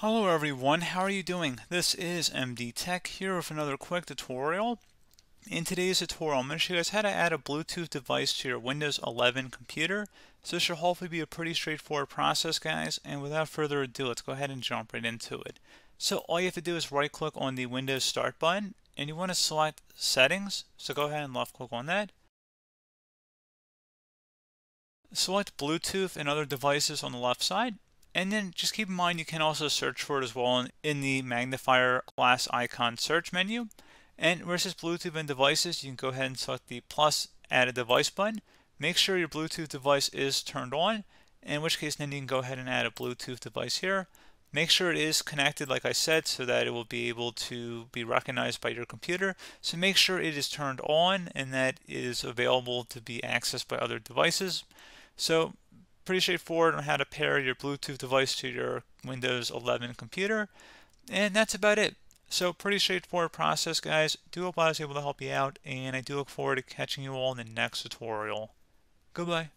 Hello everyone, how are you doing? This is MD Tech here with another quick tutorial. In today's tutorial, I'm going to show you guys how to add a Bluetooth device to your Windows 11 computer. So this should hopefully be a pretty straightforward process, guys. And without further ado, let's go ahead and jump right into it. So all you have to do is right click on the Windows Start button, and you want to select Settings. So go ahead and left click on that. Select Bluetooth and other devices on the left side and then just keep in mind you can also search for it as well in the magnifier glass icon search menu. And versus Bluetooth and devices, you can go ahead and select the plus add a device button. Make sure your Bluetooth device is turned on, in which case then you can go ahead and add a Bluetooth device here. Make sure it is connected, like I said, so that it will be able to be recognized by your computer. So make sure it is turned on and that it is available to be accessed by other devices. So pretty straightforward on how to pair your Bluetooth device to your Windows 11 computer. And that's about it. So pretty straightforward process, guys. Do hope I was able to help you out, and I do look forward to catching you all in the next tutorial. Goodbye.